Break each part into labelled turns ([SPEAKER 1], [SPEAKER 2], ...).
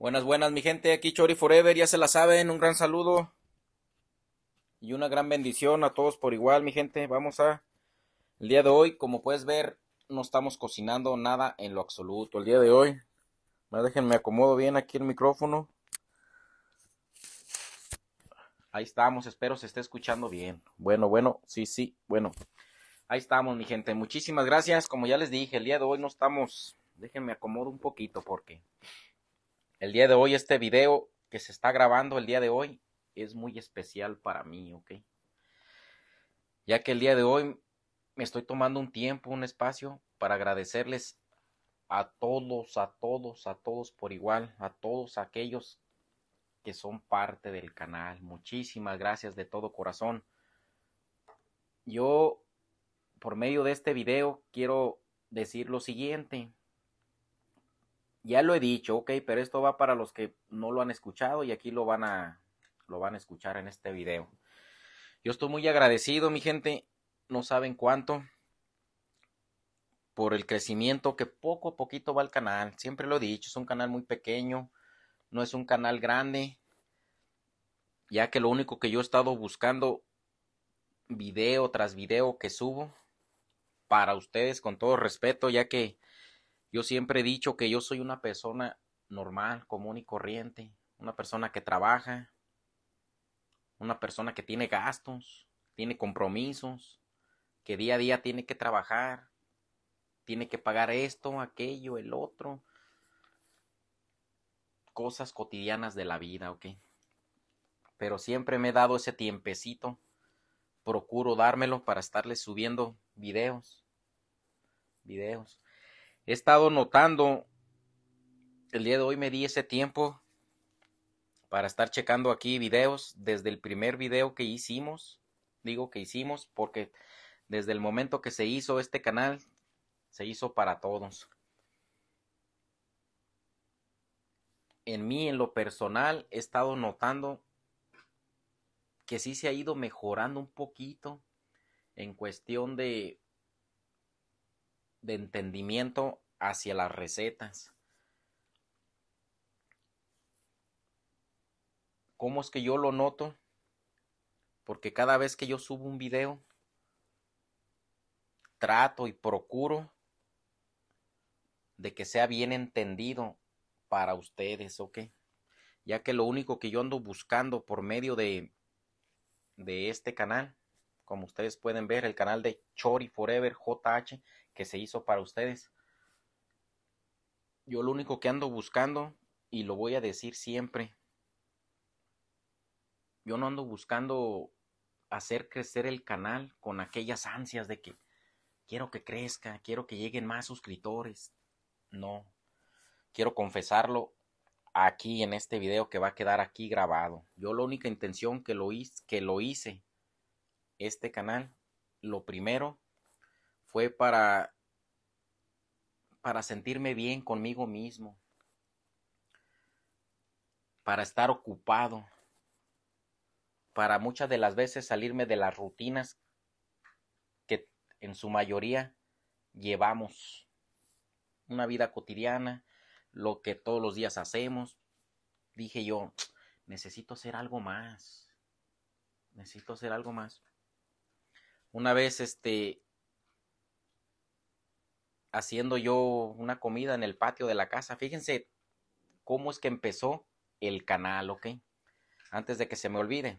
[SPEAKER 1] Buenas, buenas, mi gente. Aquí Chori Forever, ya se la saben. Un gran saludo y una gran bendición a todos por igual, mi gente. Vamos a. El día de hoy, como puedes ver, no estamos cocinando nada en lo absoluto. El día de hoy, déjenme acomodo bien aquí el micrófono. Ahí estamos, espero se esté escuchando bien. Bueno, bueno, sí, sí, bueno. Ahí estamos, mi gente. Muchísimas gracias. Como ya les dije, el día de hoy no estamos. Déjenme acomodo un poquito porque el día de hoy, este video que se está grabando el día de hoy es muy especial para mí, ¿ok? Ya que el día de hoy me estoy tomando un tiempo, un espacio para agradecerles a todos, a todos, a todos por igual, a todos aquellos que son parte del canal. Muchísimas gracias de todo corazón. Yo, por medio de este video, quiero decir lo siguiente ya lo he dicho, ok, pero esto va para los que no lo han escuchado y aquí lo van a, lo van a escuchar en este video. Yo estoy muy agradecido, mi gente, no saben cuánto, por el crecimiento que poco a poquito va el canal. Siempre lo he dicho, es un canal muy pequeño, no es un canal grande, ya que lo único que yo he estado buscando video tras video que subo para ustedes con todo respeto, ya que yo siempre he dicho que yo soy una persona normal, común y corriente, una persona que trabaja, una persona que tiene gastos, tiene compromisos, que día a día tiene que trabajar, tiene que pagar esto, aquello, el otro, cosas cotidianas de la vida, ¿ok? Pero siempre me he dado ese tiempecito, procuro dármelo para estarles subiendo videos, videos he estado notando, el día de hoy me di ese tiempo para estar checando aquí videos desde el primer video que hicimos, digo que hicimos porque desde el momento que se hizo este canal, se hizo para todos. En mí, en lo personal, he estado notando que sí se ha ido mejorando un poquito en cuestión de de entendimiento hacia las recetas. ¿Cómo es que yo lo noto? Porque cada vez que yo subo un video, trato y procuro de que sea bien entendido para ustedes, ¿ok? Ya que lo único que yo ando buscando por medio de, de este canal, como ustedes pueden ver, el canal de Chori Forever JH, que se hizo para ustedes. Yo lo único que ando buscando, y lo voy a decir siempre, yo no ando buscando hacer crecer el canal con aquellas ansias de que quiero que crezca, quiero que lleguen más suscriptores. No, quiero confesarlo aquí en este video que va a quedar aquí grabado. Yo la única intención que lo, hice, que lo hice, este canal, lo primero fue para, para sentirme bien conmigo mismo, para estar ocupado, para muchas de las veces salirme de las rutinas que en su mayoría llevamos. Una vida cotidiana, lo que todos los días hacemos. Dije yo, necesito hacer algo más. Necesito hacer algo más. Una vez este haciendo yo una comida en el patio de la casa. Fíjense cómo es que empezó el canal, ¿ok? Antes de que se me olvide.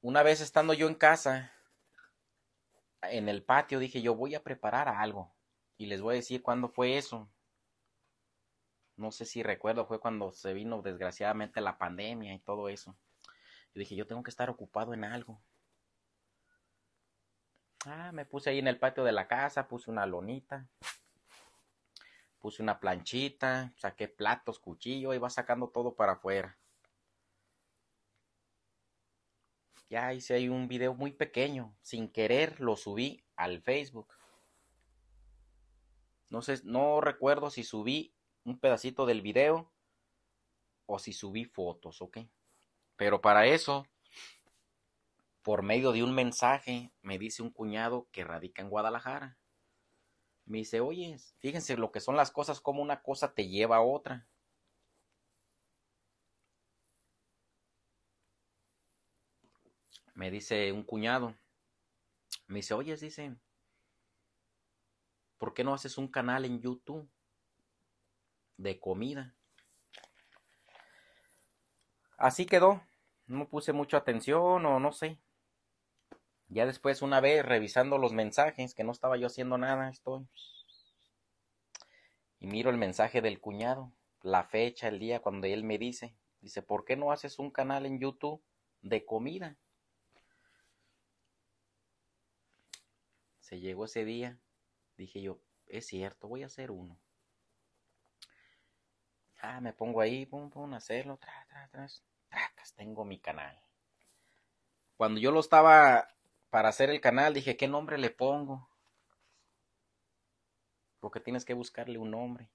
[SPEAKER 1] Una vez estando yo en casa, en el patio, dije yo voy a preparar algo. Y les voy a decir cuándo fue eso. No sé si recuerdo, fue cuando se vino desgraciadamente la pandemia y todo eso. Yo dije, yo tengo que estar ocupado en algo. Ah, me puse ahí en el patio de la casa, puse una lonita, puse una planchita, saqué platos, cuchillo, iba sacando todo para afuera. Ya hice ahí un video muy pequeño, sin querer lo subí al Facebook. No sé, no recuerdo si subí un pedacito del video o si subí fotos, ¿ok? Pero para eso por medio de un mensaje, me dice un cuñado que radica en Guadalajara. Me dice, oye, fíjense lo que son las cosas, como una cosa te lleva a otra. Me dice un cuñado, me dice, oye, dice, ¿por qué no haces un canal en YouTube de comida? Así quedó. No puse mucha atención o no sé. Ya después, una vez revisando los mensajes, que no estaba yo haciendo nada, estoy. Y miro el mensaje del cuñado, la fecha, el día, cuando él me dice, dice, ¿por qué no haces un canal en YouTube de comida? Se llegó ese día, dije yo, es cierto, voy a hacer uno. Ah, me pongo ahí, pum, pum, hacerlo, tras, tras, tras, tracas, tengo mi canal. Cuando yo lo estaba para hacer el canal dije, ¿qué nombre le pongo? Porque tienes que buscarle un nombre.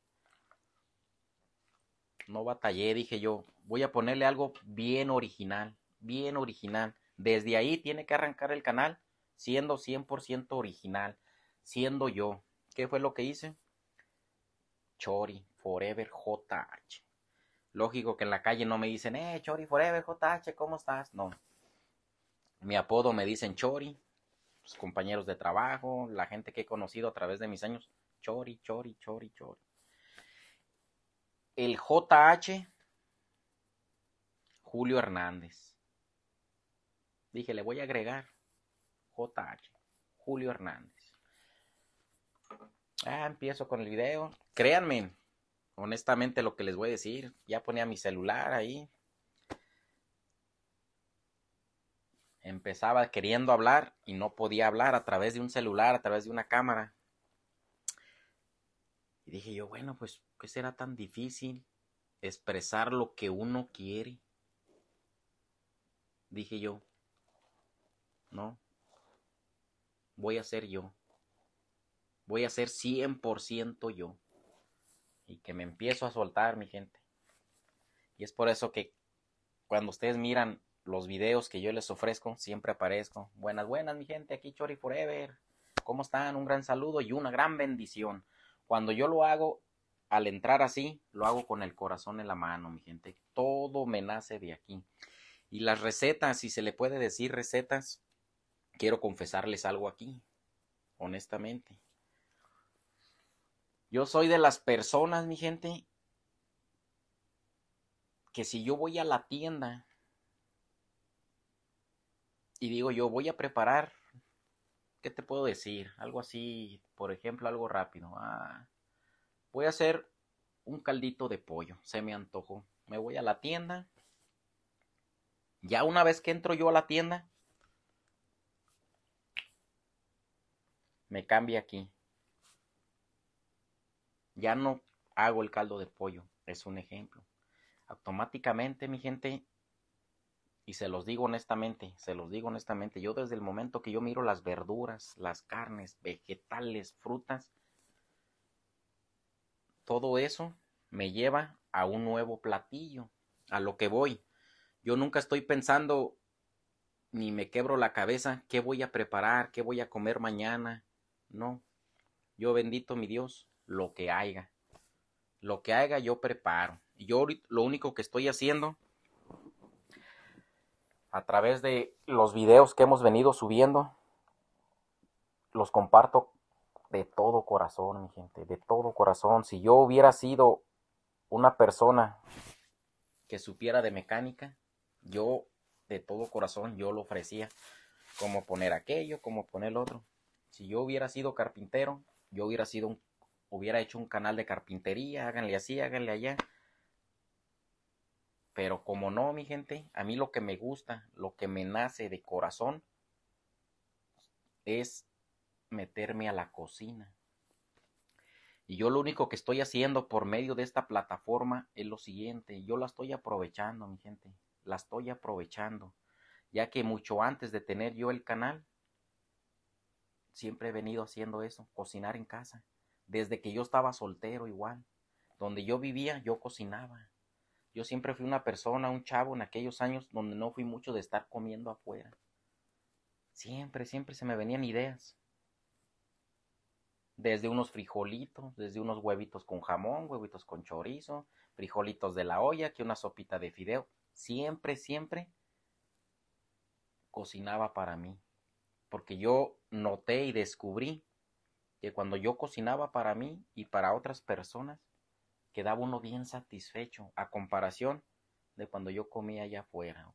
[SPEAKER 1] No batallé, dije yo, voy a ponerle algo bien original, bien original. Desde ahí tiene que arrancar el canal siendo 100% original, siendo yo. ¿Qué fue lo que hice? Chori, Forever JH. Lógico que en la calle no me dicen, eh, Chori Forever JH, ¿cómo estás? No. Mi apodo me dicen Chori, sus pues, compañeros de trabajo, la gente que he conocido a través de mis años, Chori, Chori, Chori, Chori. El JH, Julio Hernández. Dije, le voy a agregar JH, Julio Hernández. Ah, empiezo con el video. Créanme, honestamente lo que les voy a decir, ya ponía mi celular ahí, empezaba queriendo hablar y no podía hablar a través de un celular, a través de una cámara. Y dije yo, bueno, pues, ¿qué será tan difícil expresar lo que uno quiere? Dije yo, no, voy a ser yo, voy a ser 100% yo y que me empiezo a soltar, mi gente. Y es por eso que cuando ustedes miran los videos que yo les ofrezco, siempre aparezco. Buenas, buenas, mi gente, aquí Chori Forever. ¿Cómo están? Un gran saludo y una gran bendición. Cuando yo lo hago, al entrar así, lo hago con el corazón en la mano, mi gente. Todo me nace de aquí. Y las recetas, si se le puede decir recetas, quiero confesarles algo aquí, honestamente. Yo soy de las personas, mi gente, que si yo voy a la tienda y digo yo, voy a preparar, ¿qué te puedo decir? Algo así, por ejemplo, algo rápido. Ah, voy a hacer un caldito de pollo, se me antojó. Me voy a la tienda. Ya una vez que entro yo a la tienda, me cambia aquí. Ya no hago el caldo de pollo, es un ejemplo. Automáticamente, mi gente, y se los digo honestamente, se los digo honestamente, yo desde el momento que yo miro las verduras, las carnes, vegetales, frutas, todo eso me lleva a un nuevo platillo, a lo que voy. Yo nunca estoy pensando ni me quebro la cabeza qué voy a preparar, qué voy a comer mañana. No, yo bendito mi Dios, lo que haga. Lo que haga yo preparo. Yo lo único que estoy haciendo a través de los videos que hemos venido subiendo, los comparto de todo corazón, mi gente, de todo corazón. Si yo hubiera sido una persona que supiera de mecánica, yo de todo corazón, yo lo ofrecía, cómo poner aquello, cómo poner el otro. Si yo hubiera sido carpintero, yo hubiera sido hubiera hecho un canal de carpintería, háganle así, háganle allá. Pero como no, mi gente, a mí lo que me gusta, lo que me nace de corazón, es meterme a la cocina. Y yo lo único que estoy haciendo por medio de esta plataforma es lo siguiente, yo la estoy aprovechando, mi gente, la estoy aprovechando, ya que mucho antes de tener yo el canal, siempre he venido haciendo eso, cocinar en casa, desde que yo estaba soltero igual, donde yo vivía, yo cocinaba yo siempre fui una persona, un chavo en aquellos años donde no fui mucho de estar comiendo afuera. Siempre, siempre se me venían ideas. Desde unos frijolitos, desde unos huevitos con jamón, huevitos con chorizo, frijolitos de la olla, que una sopita de fideo. Siempre, siempre cocinaba para mí. Porque yo noté y descubrí que cuando yo cocinaba para mí y para otras personas, quedaba uno bien satisfecho a comparación de cuando yo comía allá afuera,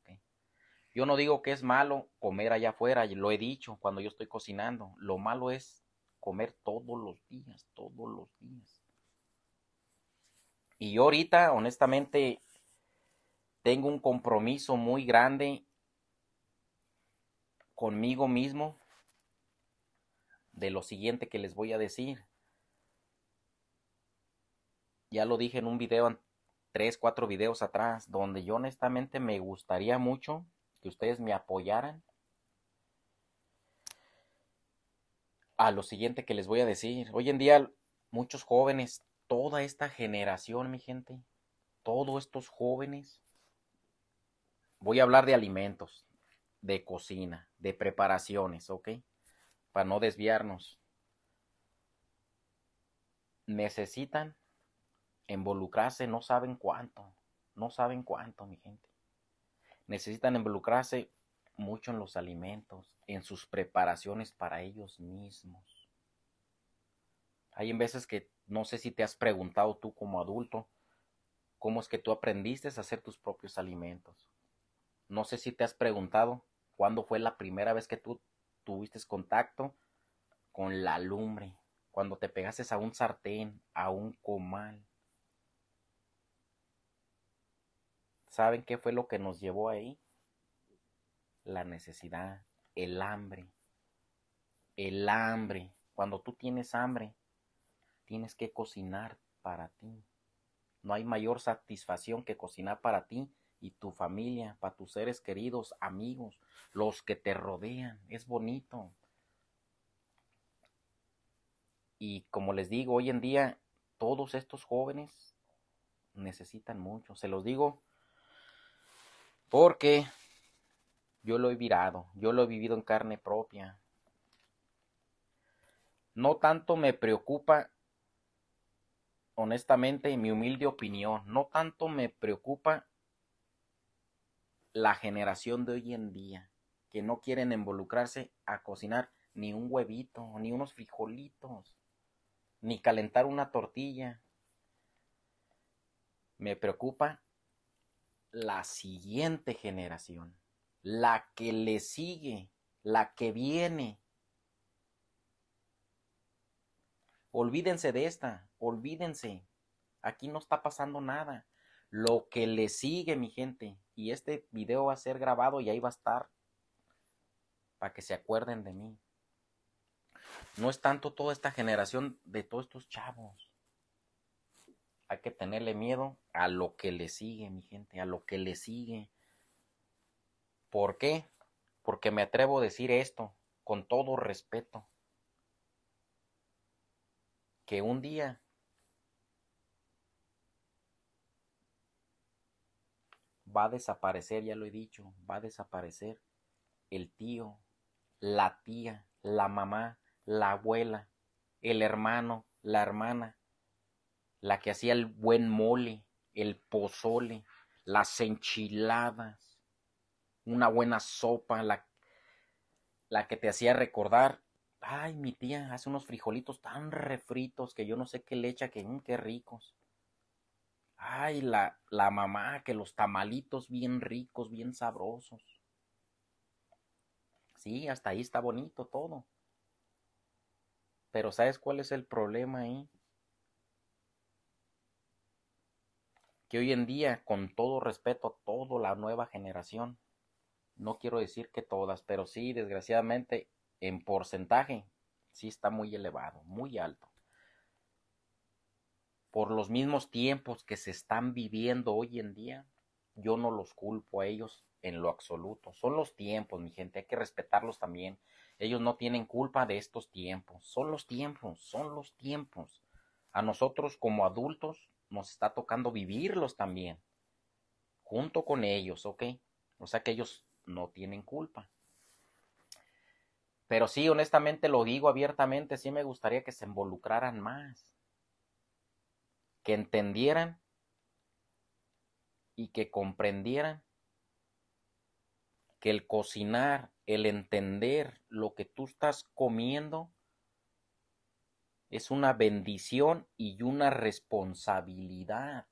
[SPEAKER 1] Yo no digo que es malo comer allá afuera, lo he dicho cuando yo estoy cocinando, lo malo es comer todos los días, todos los días. Y yo ahorita, honestamente, tengo un compromiso muy grande conmigo mismo de lo siguiente que les voy a decir ya lo dije en un video, tres, cuatro videos atrás, donde yo honestamente me gustaría mucho que ustedes me apoyaran a lo siguiente que les voy a decir. Hoy en día muchos jóvenes, toda esta generación, mi gente, todos estos jóvenes, voy a hablar de alimentos, de cocina, de preparaciones, ¿ok? Para no desviarnos. Necesitan involucrarse no saben cuánto, no saben cuánto, mi gente. Necesitan involucrarse mucho en los alimentos, en sus preparaciones para ellos mismos. Hay en veces que no sé si te has preguntado tú como adulto, cómo es que tú aprendiste a hacer tus propios alimentos. No sé si te has preguntado cuándo fue la primera vez que tú tuviste contacto con la lumbre, cuando te pegases a un sartén, a un comal, ¿Saben qué fue lo que nos llevó ahí? La necesidad, el hambre. El hambre. Cuando tú tienes hambre, tienes que cocinar para ti. No hay mayor satisfacción que cocinar para ti y tu familia, para tus seres queridos, amigos, los que te rodean. Es bonito. Y como les digo, hoy en día todos estos jóvenes necesitan mucho. Se los digo porque yo lo he virado, yo lo he vivido en carne propia. No tanto me preocupa, honestamente, en mi humilde opinión, no tanto me preocupa la generación de hoy en día, que no quieren involucrarse a cocinar ni un huevito, ni unos frijolitos, ni calentar una tortilla. Me preocupa la siguiente generación, la que le sigue, la que viene. Olvídense de esta, olvídense. Aquí no está pasando nada. Lo que le sigue, mi gente. Y este video va a ser grabado y ahí va a estar para que se acuerden de mí. No es tanto toda esta generación de todos estos chavos hay que tenerle miedo a lo que le sigue, mi gente, a lo que le sigue. ¿Por qué? Porque me atrevo a decir esto con todo respeto. Que un día va a desaparecer, ya lo he dicho, va a desaparecer el tío, la tía, la mamá, la abuela, el hermano, la hermana, la que hacía el buen mole, el pozole, las enchiladas, una buena sopa, la, la que te hacía recordar, ay, mi tía hace unos frijolitos tan refritos que yo no sé qué le echa, que mm, qué ricos. Ay, la, la mamá, que los tamalitos bien ricos, bien sabrosos. Sí, hasta ahí está bonito todo. Pero ¿sabes cuál es el problema ahí? que hoy en día, con todo respeto a toda la nueva generación, no quiero decir que todas, pero sí, desgraciadamente, en porcentaje, sí está muy elevado, muy alto. Por los mismos tiempos que se están viviendo hoy en día, yo no los culpo a ellos en lo absoluto. Son los tiempos, mi gente, hay que respetarlos también. Ellos no tienen culpa de estos tiempos. Son los tiempos, son los tiempos. A nosotros como adultos nos está tocando vivirlos también, junto con ellos, ¿ok? O sea que ellos no tienen culpa. Pero sí, honestamente lo digo abiertamente, sí me gustaría que se involucraran más, que entendieran y que comprendieran que el cocinar, el entender lo que tú estás comiendo, es una bendición y una responsabilidad.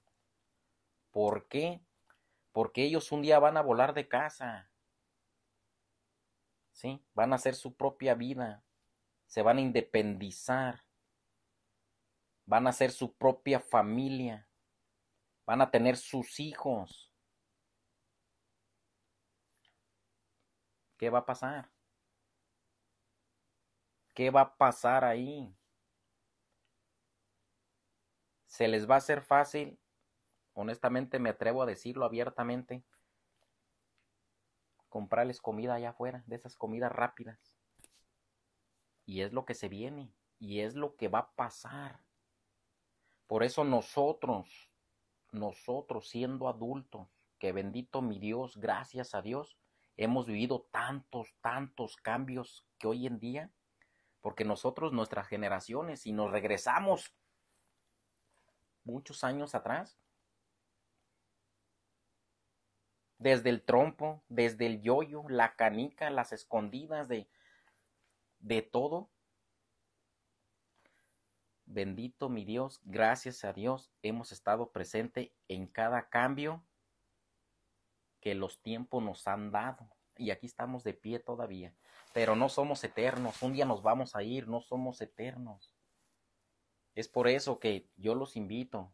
[SPEAKER 1] ¿Por qué? Porque ellos un día van a volar de casa. ¿Sí? Van a hacer su propia vida. Se van a independizar. Van a hacer su propia familia. Van a tener sus hijos. ¿Qué va a pasar? ¿Qué va a pasar ahí? se les va a ser fácil, honestamente me atrevo a decirlo abiertamente, comprarles comida allá afuera, de esas comidas rápidas. Y es lo que se viene, y es lo que va a pasar. Por eso nosotros, nosotros siendo adultos, que bendito mi Dios, gracias a Dios, hemos vivido tantos, tantos cambios que hoy en día, porque nosotros, nuestras generaciones, si nos regresamos muchos años atrás. Desde el trompo, desde el yoyo, la canica, las escondidas de, de todo. Bendito mi Dios, gracias a Dios hemos estado presente en cada cambio que los tiempos nos han dado. Y aquí estamos de pie todavía, pero no somos eternos, un día nos vamos a ir, no somos eternos. Es por eso que yo los invito,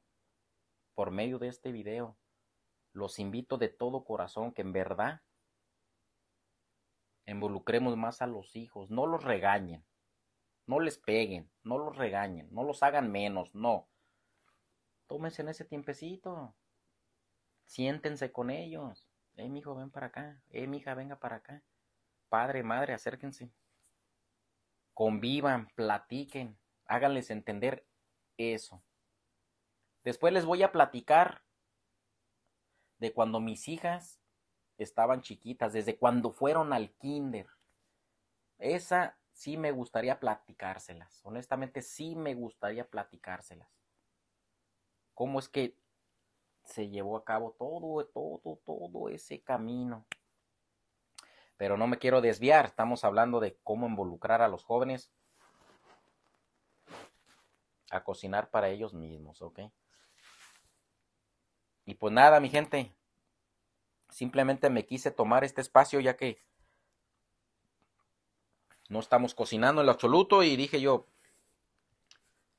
[SPEAKER 1] por medio de este video, los invito de todo corazón que en verdad involucremos más a los hijos, no los regañen, no les peguen, no los regañen, no los hagan menos, no. Tómense en ese tiempecito, siéntense con ellos. Eh, hijo, ven para acá. Eh, hija, venga para acá. Padre, madre, acérquense. Convivan, platiquen, háganles entender eso. Después les voy a platicar de cuando mis hijas estaban chiquitas, desde cuando fueron al kinder. Esa sí me gustaría platicárselas. Honestamente, sí me gustaría platicárselas. ¿Cómo es que se llevó a cabo todo, todo, todo ese camino? Pero no me quiero desviar. Estamos hablando de cómo involucrar a los jóvenes a cocinar para ellos mismos, ¿ok? Y pues nada, mi gente, simplemente me quise tomar este espacio ya que no estamos cocinando en absoluto y dije yo,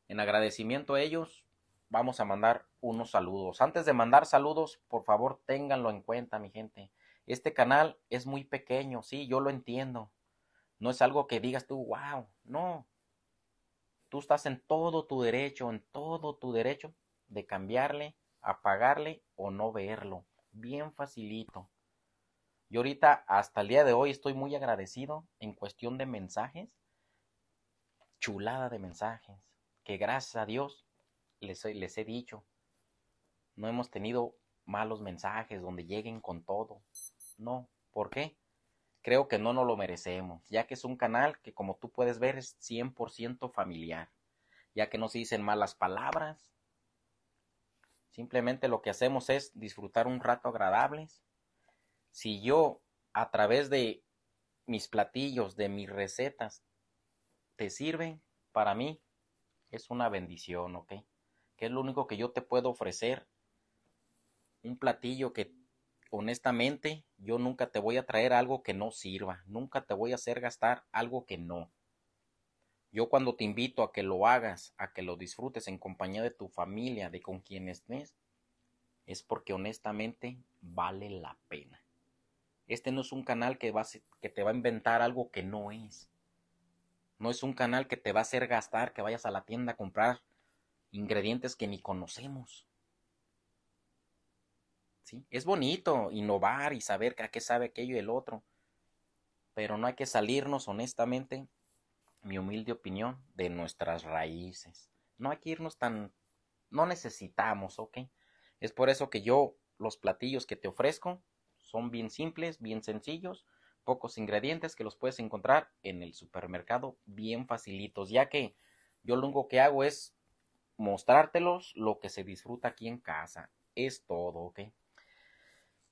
[SPEAKER 1] en agradecimiento a ellos, vamos a mandar unos saludos. Antes de mandar saludos, por favor, ténganlo en cuenta, mi gente. Este canal es muy pequeño, sí, yo lo entiendo. No es algo que digas tú, wow, no, tú estás en todo tu derecho, en todo tu derecho de cambiarle, apagarle o no verlo. Bien facilito. Y ahorita, hasta el día de hoy, estoy muy agradecido en cuestión de mensajes. Chulada de mensajes. Que gracias a Dios les, les he dicho. No hemos tenido malos mensajes donde lleguen con todo. No. ¿Por qué? creo que no nos lo merecemos, ya que es un canal que como tú puedes ver es 100% familiar, ya que no se dicen malas palabras, simplemente lo que hacemos es disfrutar un rato agradables. Si yo a través de mis platillos, de mis recetas, te sirven, para mí es una bendición, ¿ok? Que es lo único que yo te puedo ofrecer. Un platillo que honestamente, yo nunca te voy a traer algo que no sirva, nunca te voy a hacer gastar algo que no. Yo cuando te invito a que lo hagas, a que lo disfrutes en compañía de tu familia, de con quien estés, es porque honestamente vale la pena. Este no es un canal que, que te va a inventar algo que no es. No es un canal que te va a hacer gastar, que vayas a la tienda a comprar ingredientes que ni conocemos. Es bonito innovar y saber a qué sabe aquello y el otro, pero no hay que salirnos honestamente, mi humilde opinión, de nuestras raíces. No hay que irnos tan... no necesitamos, ¿ok? Es por eso que yo los platillos que te ofrezco son bien simples, bien sencillos, pocos ingredientes que los puedes encontrar en el supermercado bien facilitos, ya que yo lo único que hago es mostrártelos lo que se disfruta aquí en casa. Es todo, ¿ok?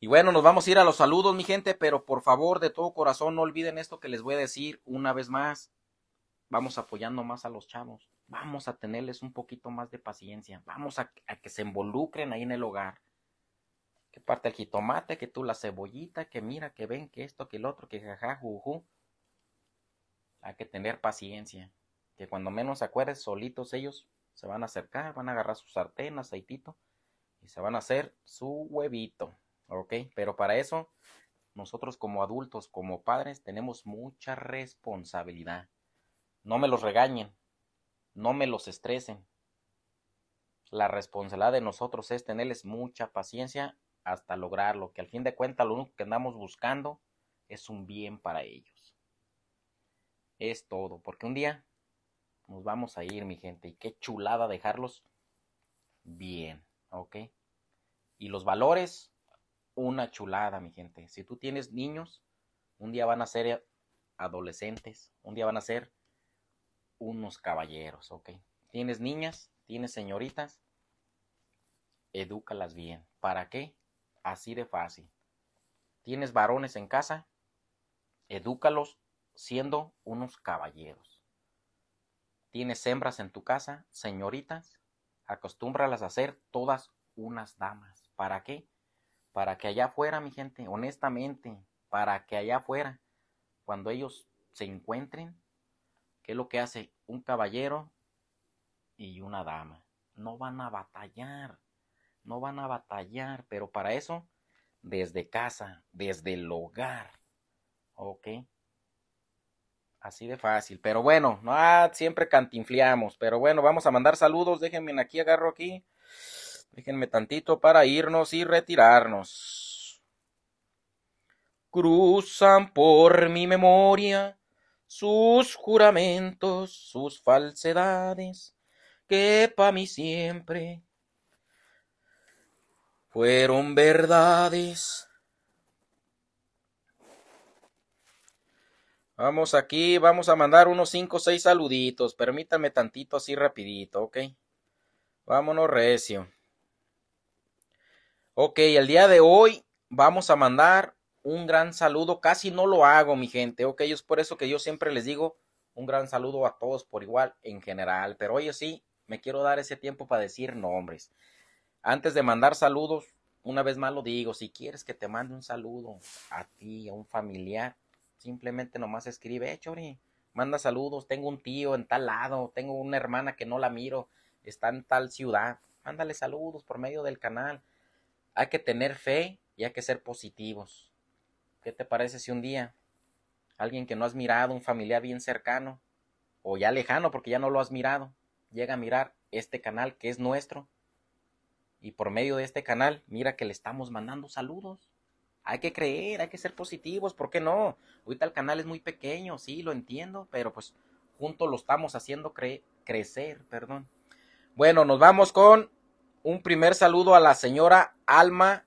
[SPEAKER 1] Y bueno, nos vamos a ir a los saludos, mi gente, pero por favor, de todo corazón, no olviden esto que les voy a decir una vez más. Vamos apoyando más a los chavos. Vamos a tenerles un poquito más de paciencia. Vamos a, que se involucren ahí en el hogar. Que parte el jitomate, que tú la cebollita, que mira, que ven, que esto, que el otro, que jaja, juju. Hay que tener paciencia. Que cuando menos se acuerden, solitos ellos se van a acercar, van a agarrar su sartén, aceitito y se van a hacer su huevito. ¿ok? Pero para eso, nosotros como adultos, como padres, tenemos mucha responsabilidad. No me los regañen, no me los estresen. La responsabilidad de nosotros es tenerles mucha paciencia hasta lograrlo, que al fin de cuentas lo único que andamos buscando es un bien para ellos. Es todo, porque un día nos vamos a ir, mi gente, y qué chulada dejarlos bien, ¿ok? Y los valores una chulada, mi gente. Si tú tienes niños, un día van a ser eh, adolescentes, un día van a ser unos caballeros, ¿ok? Tienes niñas, tienes señoritas, edúcalas bien. ¿Para qué? Así de fácil. Tienes varones en casa, edúcalos siendo unos caballeros. Tienes hembras en tu casa, señoritas, acostúmbralas a ser todas unas damas. ¿Para qué? para que allá afuera, mi gente, honestamente, para que allá afuera, cuando ellos se encuentren, ¿qué es lo que hace un caballero y una dama? No van a batallar, no van a batallar, pero para eso, desde casa, desde el hogar, ¿ok? Así de fácil, pero bueno, ah, siempre cantinfliamos, pero bueno, vamos a mandar saludos, déjenme aquí, agarro aquí. Déjenme tantito para irnos y retirarnos. Cruzan por mi memoria sus juramentos, sus falsedades, que para mí siempre fueron verdades. Vamos aquí, vamos a mandar unos 5 o 6 saluditos. Permítanme tantito así rapidito, ¿ok? Vámonos recio. Ok, el día de hoy vamos a mandar un gran saludo. Casi no lo hago, mi gente. Ok, es por eso que yo siempre les digo un gran saludo a todos por igual en general. Pero hoy sí, me quiero dar ese tiempo para decir nombres. Antes de mandar saludos, una vez más lo digo, si quieres que te mande un saludo a ti, a un familiar, simplemente nomás escribe, eh, Chori, manda saludos, tengo un tío en tal lado, tengo una hermana que no la miro, está en tal ciudad, mándale saludos por medio del canal hay que tener fe y hay que ser positivos. ¿Qué te parece si un día alguien que no has mirado, un familiar bien cercano o ya lejano porque ya no lo has mirado, llega a mirar este canal que es nuestro y por medio de este canal mira que le estamos mandando saludos? Hay que creer, hay que ser positivos, ¿por qué no? Ahorita el canal es muy pequeño, sí, lo entiendo, pero pues juntos lo estamos haciendo crecer, perdón. Bueno, nos vamos con un primer saludo a la señora Alma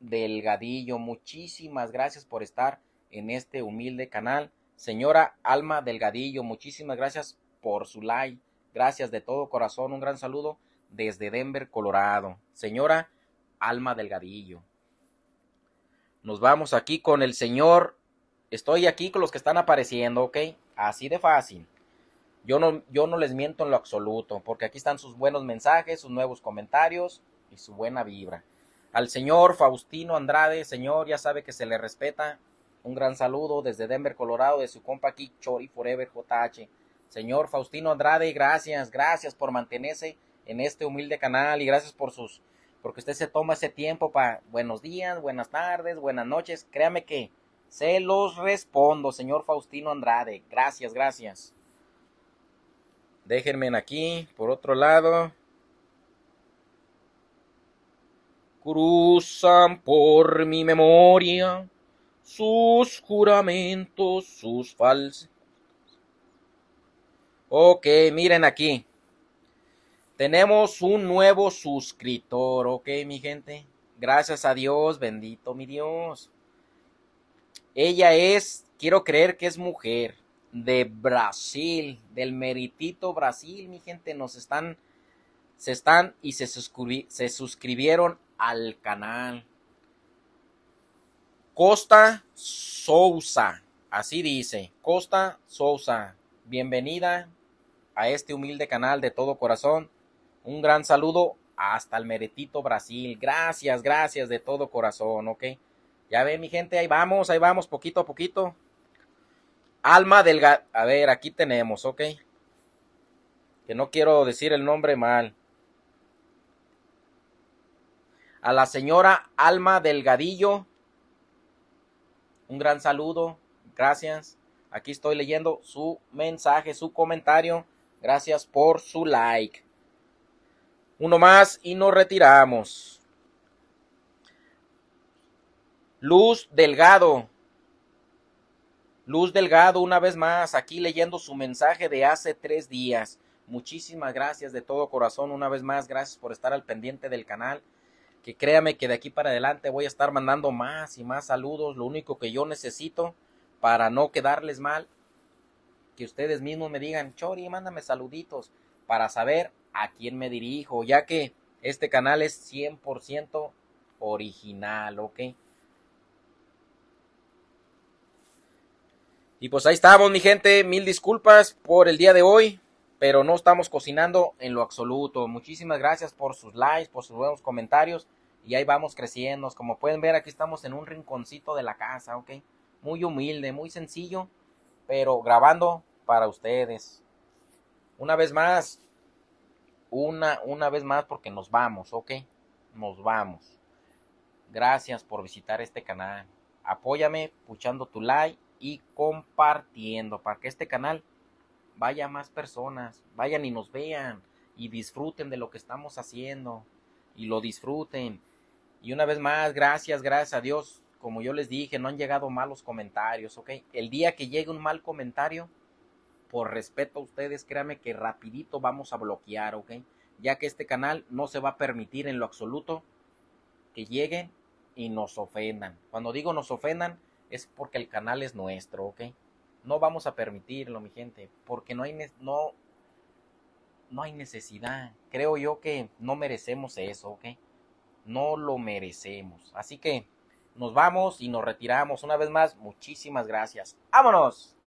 [SPEAKER 1] Delgadillo. Muchísimas gracias por estar en este humilde canal. Señora Alma Delgadillo, muchísimas gracias por su like. Gracias de todo corazón. Un gran saludo desde Denver, Colorado. Señora Alma Delgadillo. Nos vamos aquí con el señor. Estoy aquí con los que están apareciendo, ¿ok? Así de fácil. Yo no, yo no les miento en lo absoluto, porque aquí están sus buenos mensajes, sus nuevos comentarios y su buena vibra. Al señor Faustino Andrade, señor, ya sabe que se le respeta. Un gran saludo desde Denver, Colorado, de su compa aquí, Chori Forever JH. Señor Faustino Andrade, gracias, gracias por mantenerse en este humilde canal y gracias por sus, porque usted se toma ese tiempo para buenos días, buenas tardes, buenas noches. Créame que se los respondo, señor Faustino Andrade. Gracias, gracias. Déjenme aquí, por otro lado. Cruzan por mi memoria sus juramentos, sus falsos. Ok, miren aquí. Tenemos un nuevo suscriptor, ok, mi gente. Gracias a Dios, bendito mi Dios. Ella es, quiero creer que es mujer de Brasil, del meritito Brasil, mi gente, nos están, se están y se, suscribieron al canal. Costa Sousa, así dice, Costa Sousa, bienvenida a este humilde canal de todo corazón. Un gran saludo hasta el meritito Brasil. Gracias, gracias de todo corazón, ¿ok? Ya ve mi gente, ahí vamos, ahí vamos, poquito a poquito. Alma Delgado. A ver, aquí tenemos, ok. Que no quiero decir el nombre mal. A la señora Alma Delgadillo. Un gran saludo. Gracias. Aquí estoy leyendo su mensaje, su comentario. Gracias por su like. Uno más y nos retiramos. Luz Delgado. Luz Delgado, una vez más, aquí leyendo su mensaje de hace tres días. Muchísimas gracias de todo corazón, una vez más, gracias por estar al pendiente del canal. Que créame que de aquí para adelante voy a estar mandando más y más saludos. Lo único que yo necesito para no quedarles mal, que ustedes mismos me digan, Chori, mándame saluditos para saber a quién me dirijo, ya que este canal es 100% original, ¿ok? Y pues ahí estamos, mi gente. Mil disculpas por el día de hoy, pero no estamos cocinando en lo absoluto. Muchísimas gracias por sus likes, por sus buenos comentarios. Y ahí vamos creciendo. Como pueden ver, aquí estamos en un rinconcito de la casa, ¿ok? Muy humilde, muy sencillo, pero grabando para ustedes. Una vez más, una, una vez más porque nos vamos, ¿ok? Nos vamos. Gracias por visitar este canal. Apóyame puchando tu like y compartiendo para que este canal vaya a más personas, vayan y nos vean y disfruten de lo que estamos haciendo y lo disfruten. Y una vez más, gracias, gracias a Dios. Como yo les dije, no han llegado malos comentarios, ¿ok? El día que llegue un mal comentario, por respeto a ustedes, créanme que rapidito vamos a bloquear, ¿ok? Ya que este canal no se va a permitir en lo absoluto que lleguen y nos ofendan. Cuando digo nos ofendan, es porque el canal es nuestro, ¿ok? No vamos a permitirlo, mi gente, porque no hay, no, no hay necesidad. Creo yo que no merecemos eso, ¿ok? No lo merecemos. Así que nos vamos y nos retiramos. Una vez más, muchísimas gracias. ¡Vámonos!